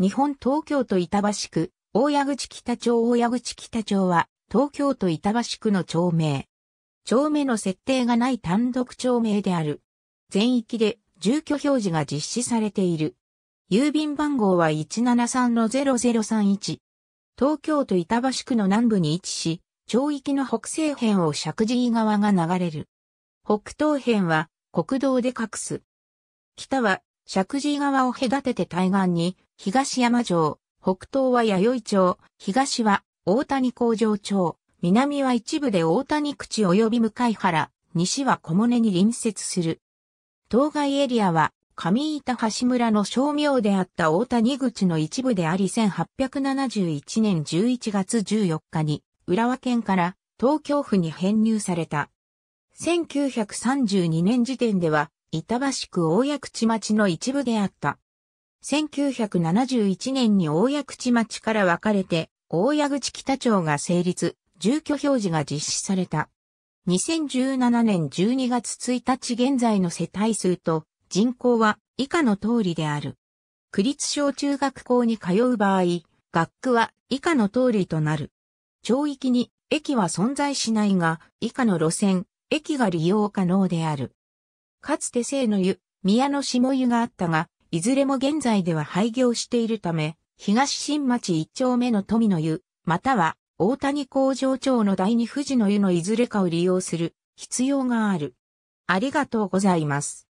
日本東京都板橋区、大谷口北町大谷口北町は、東京都板橋区の町名。町名の設定がない単独町名である。全域で住居表示が実施されている。郵便番号は173-0031。東京都板橋区の南部に位置し、町域の北西辺を石神井川が流れる。北東辺は国道で隠す。北は石神井川を隔てて対岸に東山城、北東は弥生町、東は大谷工場町、南は一部で大谷口及び向原、西は小胸に隣接する。当該エリアは上板橋村の商名であった大谷口の一部であり1871年11月14日に浦和県から東京府に編入された。1932年時点では板橋区大谷口町の一部であった。1971年に大谷口町から分かれて、大谷口北町が成立、住居表示が実施された。2017年12月1日現在の世帯数と人口は以下の通りである。区立小中学校に通う場合、学区は以下の通りとなる。町域に駅は存在しないが、以下の路線、駅が利用可能である。かつて西の湯、宮の下湯があったが、いずれも現在では廃業しているため、東新町一丁目の富の湯、または大谷工場町の第二富士の湯のいずれかを利用する必要がある。ありがとうございます。